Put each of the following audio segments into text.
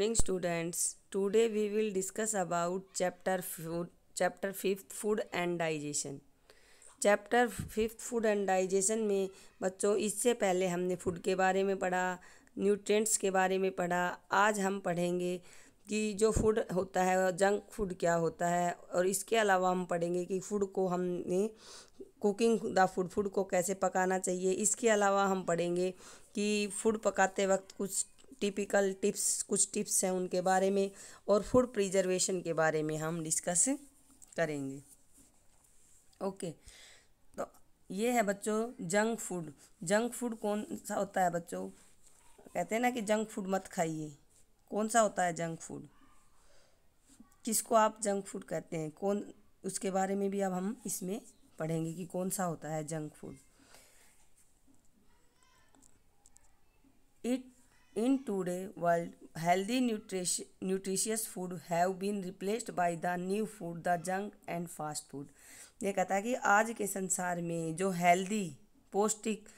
morning students today we will discuss about chapter food chapter fifth food and digestion chapter fifth food and digestion में बच्चों इससे पहले हमने food के बारे में पढ़ा न्यूट्रिएंट्स के बारे में पढ़ा आज हम पढ़ेंगे कि जो फूड होता है जंक फूड क्या होता है और इसके अलावा हम पढ़ेंगे कि फूड को हमने कुकिंग द फूड फूड को कैसे पकाना चाहिए इसके अलावा हम पढ़ेंगे कि फूड पकाते वक्त कुछ टिपिकल टिप्स कुछ टिप्स हैं उनके बारे में और फूड प्रिजर्वेशन के बारे में हम डिस्कस करेंगे ओके तो ये है बच्चों जंक फूड जंक फूड कौन सा होता है बच्चों कहते हैं ना कि जंक फूड मत खाइए कौन सा होता है जंक फूड किसको आप जंक फूड कहते हैं कौन उसके बारे में भी अब हम इसमें पढ़ेंगे कि कौन सा होता है junk food it in today world healthy nutritious food have been replaced replaced the new food the junk and fast food food ये कहता है कि आज के संसार में जो हेल्दी पौष्टिक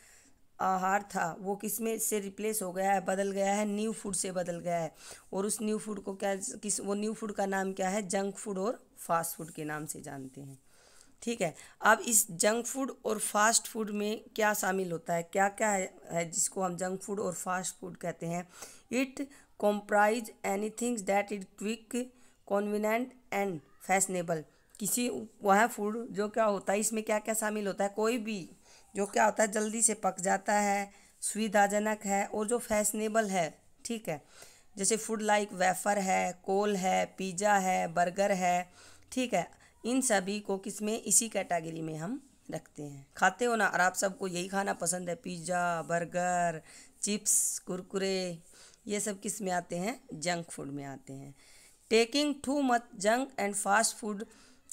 आहार था वो किस में से रिप्लेस हो गया है बदल गया है न्यू फूड से बदल गया है और उस न्यू फूड को क्या किस वो न्यू फूड का नाम क्या है जंक फूड और फास्ट फूड के नाम से जानते हैं ठीक है अब इस जंक फूड और फास्ट फूड में क्या शामिल होता है क्या क्या है जिसको हम जंक फूड और फास्ट फूड कहते हैं it comprise any things that is quick convenient and fashionable किसी वह फूड जो क्या होता है इसमें क्या क्या शामिल होता है कोई भी जो क्या होता है जल्दी से पक जाता है सुविधाजनक है और जो फैशनेबल है ठीक है जैसे फूड लाइक वेफर है कोल है पिज़्ज़ा है बर्गर है ठीक है इन सभी को किस में इसी कैटेगरी में हम रखते हैं खाते हो ना और आप सबको यही खाना पसंद है पिज़्ज़ा बर्गर चिप्स कुरकुरे ये सब किस में आते हैं जंक फूड में आते हैं taking too much junk and fast food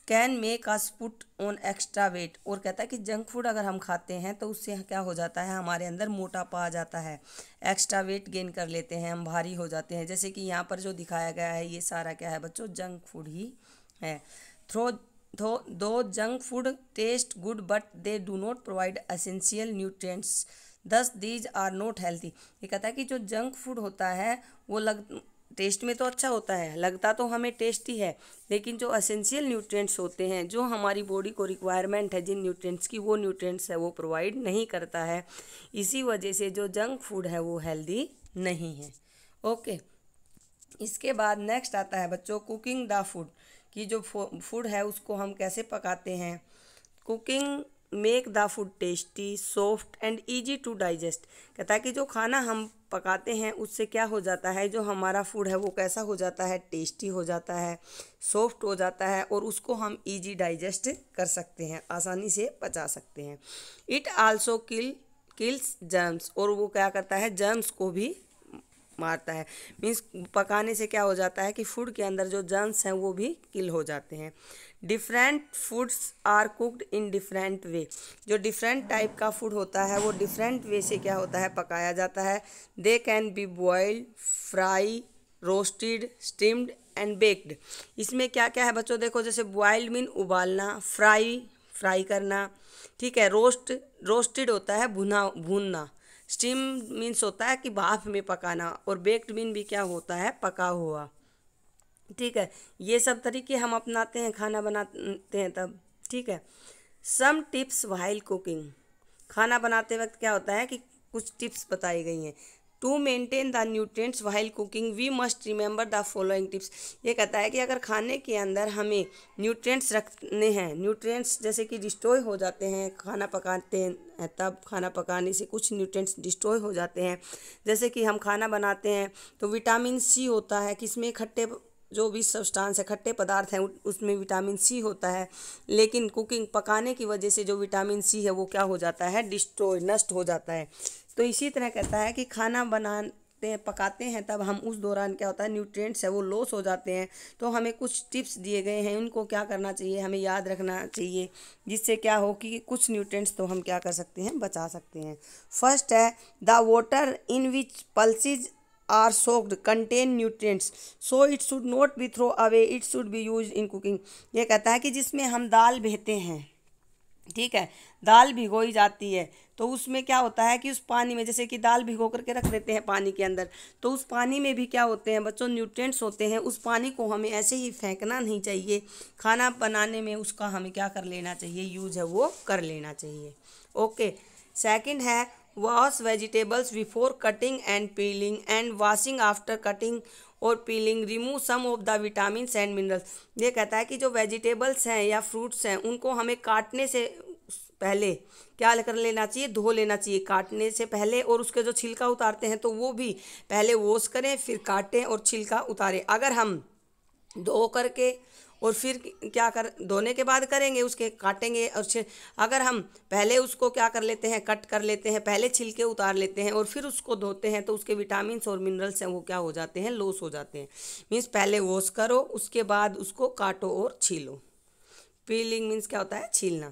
can make us put on extra weight और कहता है कि जंक फूड अगर हम खाते हैं तो उससे क्या हो जाता है हमारे अंदर मोटापा आ जाता है एक्स्ट्रा वेट गेन कर लेते हैं हम भारी हो जाते हैं जैसे कि यहाँ पर जो दिखाया गया है ये सारा क्या है बच्चों जंक फूड ही है though though though junk food taste good but they do not provide essential nutrients thus these are not healthy ये कहता है कि जो जंक फूड होता है वो लग टेस्ट में तो अच्छा होता है लगता तो हमें टेस्ट ही है लेकिन जो असेंशियल न्यूट्रिएंट्स होते हैं जो हमारी बॉडी को रिक्वायरमेंट है जिन न्यूट्रिएंट्स की वो न्यूट्रिएंट्स है वो प्रोवाइड नहीं करता है इसी वजह से जो जंक फूड है वो हेल्दी नहीं है ओके इसके बाद नेक्स्ट आता है बच्चों कुकिंग द फूड कि जो फूड है उसको हम कैसे पकाते हैं cooking make the food tasty soft and easy to digest कहता है कि जो खाना हम पकाते हैं उससे क्या हो जाता है जो हमारा फूड है वो कैसा हो जाता है टेस्टी हो जाता है सॉफ्ट हो जाता है और उसको हम ईजी डाइजेस्ट कर सकते हैं आसानी से पचा सकते हैं it also kill kills germs और वो क्या करता है जर्म्स को भी मारता है मीन्स पकाने से क्या हो जाता है कि फूड के अंदर जो जर्म्स हैं वो भी किल हो जाते हैं different foods are cooked in different way जो डिफरेंट टाइप का फूड होता है वो डिफरेंट वे से क्या होता है पकाया जाता है they can be boiled fried roasted steamed and baked इसमें क्या क्या है बच्चों देखो जैसे बॉयल्ड मीन उबालना फ्राई फ्राई करना ठीक है रोस्ट रोस्टेड होता है भुना भूनना स्टीम मीन्स होता है कि बाफ में पकाना और बेक्ड मीन भी क्या होता है पका हुआ ठीक है ये सब तरीके हम अपनाते हैं खाना बनाते हैं तब ठीक है सम टिप्स वाइल कुकिंग खाना बनाते वक्त क्या होता है कि कुछ टिप्स बताई गई हैं to maintain the nutrients while cooking we must remember the following tips ये कहता है कि अगर खाने के अंदर हमें न्यूट्रिएंट्स रखने हैं न्यूट्रिएंट्स जैसे कि डिस्ट्रॉय हो जाते हैं खाना पकाते हैं तब खाना पकाने से कुछ न्यूट्रिएंट्स डिस्ट्रॉय हो जाते हैं जैसे कि हम खाना बनाते हैं तो विटामिन सी होता है किसमें खट्टे जो भी सब्सटेंस है खट्टे पदार्थ हैं उसमें विटामिन सी होता है लेकिन कुकिंग पकाने की वजह से जो विटामिन सी है वो क्या हो जाता है डिस्ट्रॉय नष्ट हो जाता है तो इसी तरह कहता है कि खाना बनाते हैं पकाते हैं तब हम उस दौरान क्या होता है न्यूट्रिएंट्स है वो लॉस हो जाते हैं तो हमें कुछ टिप्स दिए गए हैं उनको क्या करना चाहिए हमें याद रखना चाहिए जिससे क्या हो कि कुछ न्यूट्रिएंट्स तो हम क्या कर सकते हैं बचा सकते हैं फर्स्ट है the water in which pulses are soaked contain nutrients so it should not be throw away it should be use in cooking ये कहता है कि जिसमें हम दाल बहते हैं ठीक है दाल भिगोई जाती है तो उसमें क्या होता है कि उस पानी में जैसे कि दाल भिगो करके रख देते हैं पानी के अंदर तो उस पानी में भी क्या होते हैं बच्चों न्यूट्रिएंट्स होते हैं उस पानी को हमें ऐसे ही फेंकना नहीं चाहिए खाना बनाने में उसका हमें क्या कर लेना चाहिए यूज है वो कर लेना चाहिए ओके सेकेंड है wash vegetables before cutting and peeling and washing after cutting और peeling remove some of the vitamin and minerals ये कहता है कि जो वेजिटेबल्स हैं या फ्रूट्स हैं उनको हमें काटने से पहले क्या कर लेना चाहिए धो लेना चाहिए काटने से पहले और उसके जो छिलका उतारते हैं तो वो भी पहले वॉश करें फिर काटें और छिलका उतारें अगर हम धो करके और फिर क्या कर धोने के बाद करेंगे उसके काटेंगे और अगर हम पहले उसको क्या कर लेते हैं कट कर लेते हैं पहले छिलके उतार लेते हैं और फिर उसको धोते हैं तो उसके विटामिन और मिनरल्स हैं वो क्या हो जाते हैं लॉस हो जाते हैं मीन्स पहले वॉश करो उसके बाद उसको काटो और छीलो पीलिंग मीन्स क्या होता है छीलना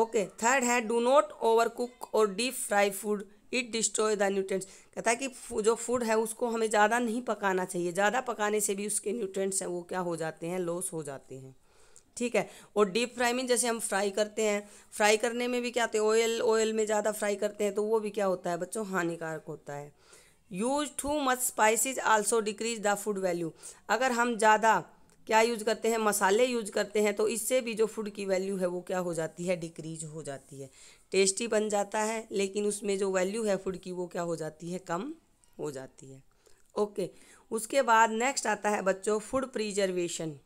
ओके थर्ड है डू नॉट ओवर कुक और deep fry food it destroy the nutrients कहता है कि जो फूड है उसको हमें ज़्यादा नहीं पकाना चाहिए ज़्यादा पकाने से भी उसके न्यूट्रेंट्स हैं वो क्या हो जाते हैं लॉस हो जाते हैं ठीक है और डीप फ्राई में जैसे हम फ्राई करते हैं फ्राई करने में भी क्या होते हैं ऑयल ऑयल में ज़्यादा फ्राई करते हैं तो वो भी क्या होता है बच्चों हानिकारक होता है use too much spices also decrease the food value अगर हम ज़्यादा क्या यूज करते हैं मसाले यूज करते हैं तो इससे भी जो फूड की वैल्यू है वो क्या हो जाती है डिक्रीज हो जाती है टेस्टी बन जाता है लेकिन उसमें जो वैल्यू है फूड की वो क्या हो जाती है कम हो जाती है ओके उसके बाद नेक्स्ट आता है बच्चों फूड प्रिजर्वेशन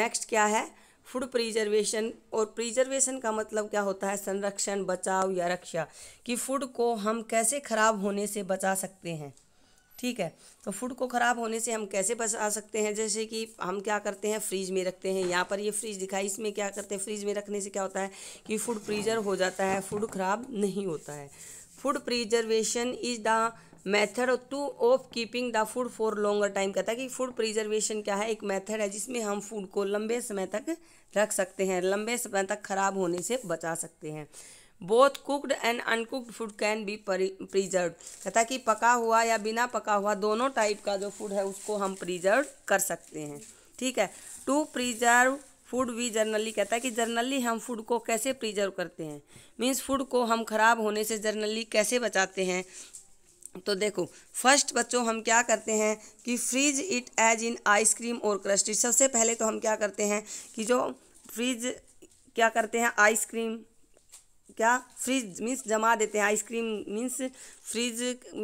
नेक्स्ट क्या है फूड प्रिजर्वेशन और प्रिजर्वेशन का मतलब क्या होता है संरक्षण बचाव या रक्षा कि फूड को हम कैसे ख़राब होने से बचा सकते हैं ठीक है तो फूड को ख़राब होने से हम कैसे बचा सकते हैं जैसे कि हम क्या करते हैं फ्रिज में रखते हैं यहाँ पर ये फ्रीज दिखाई इसमें क्या करते हैं फ्रीज में रखने से क्या होता है कि फूड फ्रीजर हो जाता है फूड ख़राब नहीं होता है food preservation is the method to of keeping the food for longer time कहता है कि फूड प्रिजर्वेशन क्या है एक मेथड है जिसमें हम फूड को लंबे समय तक रख सकते हैं लंबे समय तक खराब होने से बचा सकते हैं both cooked and uncooked food can be preserve कहता कि पका हुआ या बिना पका हुआ दोनों टाइप का जो फूड है उसको हम प्रिजर्व कर सकते हैं ठीक है to preserve food we generally कहता है कि जर्नली हम फूड को कैसे प्रिजर्व करते हैं मीन्स फूड को हम खराब होने से जर्नली कैसे बचाते हैं तो देखो फर्स्ट बच्चों हम क्या करते हैं कि freeze it as in ice cream और क्रस्टी सबसे पहले तो हम क्या करते हैं कि जो फ्रीज क्या करते हैं आइसक्रीम क्या फ्रिज मीन्स जमा देते हैं आइसक्रीम मीन्स फ्रिज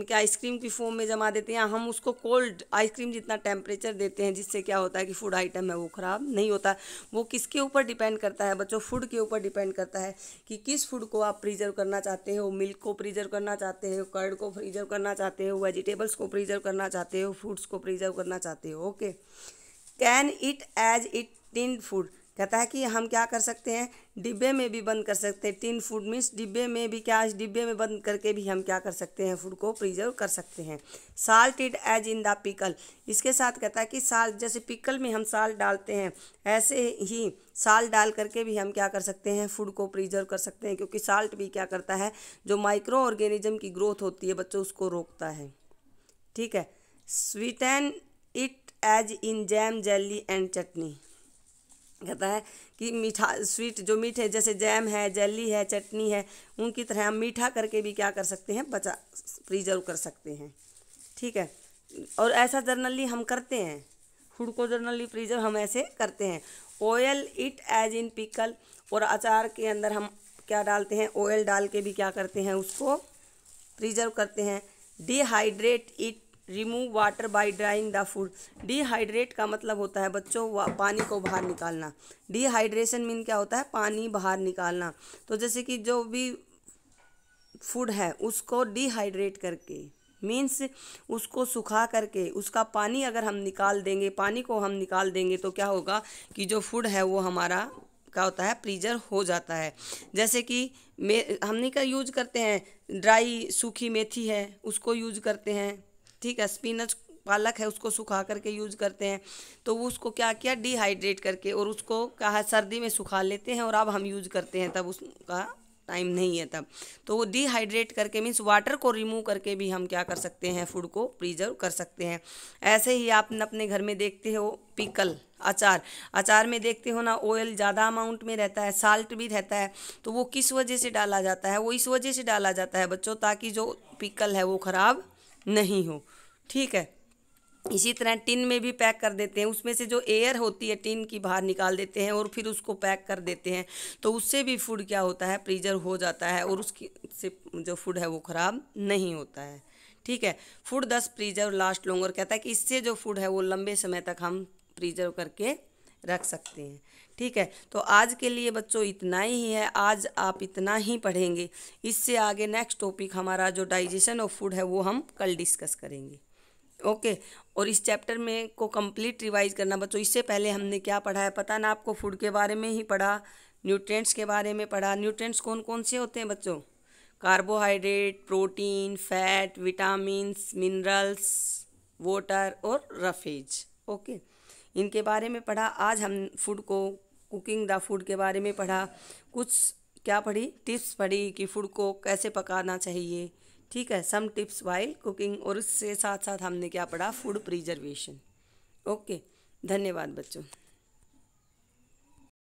क्या आइसक्रीम की फॉर्म में जमा देते हैं हम उसको कोल्ड आइसक्रीम जितना टेम्परेचर देते हैं जिससे क्या होता है कि फूड आइटम है वो ख़राब नहीं होता वो किसके ऊपर डिपेंड करता है बच्चों फूड के ऊपर डिपेंड करता है कि किस फूड को आप प्रिजर्व करना चाहते हो मिल्क को प्रिजर्व करना चाहते हो कर्ड को प्रिजर्व करना चाहते हो वेजिटेबल्स को प्रिजर्व करना चाहते हो फ्रूट्स को प्रिजर्व करना चाहते हो okay can it as it tin food कहता है कि हम क्या कर सकते हैं डिब्बे में भी बंद कर सकते हैं टिन फूड मीन्स डिब्बे में भी क्या डिब्बे में बंद करके भी हम क्या कर सकते हैं फूड को प्रिजर्व कर सकते हैं salt it as in the pickle इसके साथ कहता है कि साल जैसे पिकल में हम साल डालते हैं ऐसे ही साल डाल करके भी हम क्या कर सकते हैं फूड को प्रिजर्व कर सकते हैं क्योंकि साल्ट भी क्या करता है जो माइक्रो ऑर्गेनिज्म की ग्रोथ होती है बच्चों उसको रोकता है ठीक है sweeten it as in jam jelly and chutney कहता है कि मीठा स्वीट जो मीठे जैसे जैम है जेली है चटनी है उनकी तरह हम मीठा करके भी क्या कर सकते हैं बचा प्रिजर्व कर सकते हैं ठीक है और ऐसा जर्नली हम करते हैं फूड को जर्नली प्रिजर्व हम ऐसे करते हैं oil it as in pickle और अचार के अंदर हम क्या डालते हैं ऑयल डाल के भी क्या करते हैं उसको प्रिजर्व करते हैं dehydrate it remove water by drying the food dehydrate का मतलब होता है बच्चों पानी को बाहर निकालना डिहाइड्रेशन मीन क्या होता है पानी बाहर निकालना तो जैसे कि जो भी फूड है उसको डिहाइड्रेट करके मीन्स उसको सुखा करके उसका पानी अगर हम निकाल देंगे पानी को हम निकाल देंगे तो क्या होगा कि जो फूड है वो हमारा क्या होता है प्रीजर हो जाता है जैसे कि मे हमने का यूज करते हैं ड्राई सूखी मेथी है उसको यूज करते हैं ठीक है स्पिनच पालक है उसको सुखा करके यूज करते हैं तो उसको क्या किया डिहाइड्रेट करके और उसको क्या है सर्दी में सुखा लेते हैं और अब हम यूज करते हैं तब उसका टाइम नहीं है तब तो वो डिहाइड्रेट करके मीन्स वाटर को रिमूव करके भी हम क्या कर सकते हैं फूड को प्रिजर्व कर सकते हैं ऐसे ही आप अपने घर में देखते हो पिकल अचार अचार में देखते हो ना ऑयल ज़्यादा अमाउंट में रहता है साल्ट भी रहता है तो वो किस वजह से डाला जाता है वो इस वजह से डाला जाता है बच्चों ताकि जो पिकल है वो ख़राब नहीं हो ठीक है इसी तरह टिन में भी पैक कर देते हैं उसमें से जो एयर होती है टिन की बाहर निकाल देते हैं और फिर उसको पैक कर देते हैं तो उससे भी फूड क्या होता है प्रिजर्व हो जाता है और उसकी से जो फूड है वो ख़राब नहीं होता है ठीक है फूड दस प्रिजर्व लास्ट लॉन्गर कहता है कि इससे जो फूड है वो लंबे समय तक हम प्रीजर्व करके रख सकते हैं ठीक है तो आज के लिए बच्चों इतना ही है आज आप इतना ही पढ़ेंगे इससे आगे नेक्स्ट टॉपिक हमारा जो डाइजेशन ऑफ फूड है वो हम कल डिस्कस करेंगे ओके और इस चैप्टर में को कंप्लीट रिवाइज करना बच्चों इससे पहले हमने क्या पढ़ा है पता ना आपको फूड के बारे में ही पढ़ा न्यूट्रेंट्स के बारे में पढ़ा न्यूट्रेंट्स कौन कौन से होते हैं बच्चों carbohydrate protein fat vitamins minerals water और रफेज ओके इनके बारे में पढ़ा आज हम फूड को कुकिंग द फूड के बारे में पढ़ा कुछ क्या पढ़ी टिप्स पढ़ी कि फूड को कैसे पकाना चाहिए ठीक है सम टिप्स वाइल कुकिंग और उससे साथ साथ हमने क्या पढ़ा फूड प्रिजर्वेशन ओके धन्यवाद बच्चों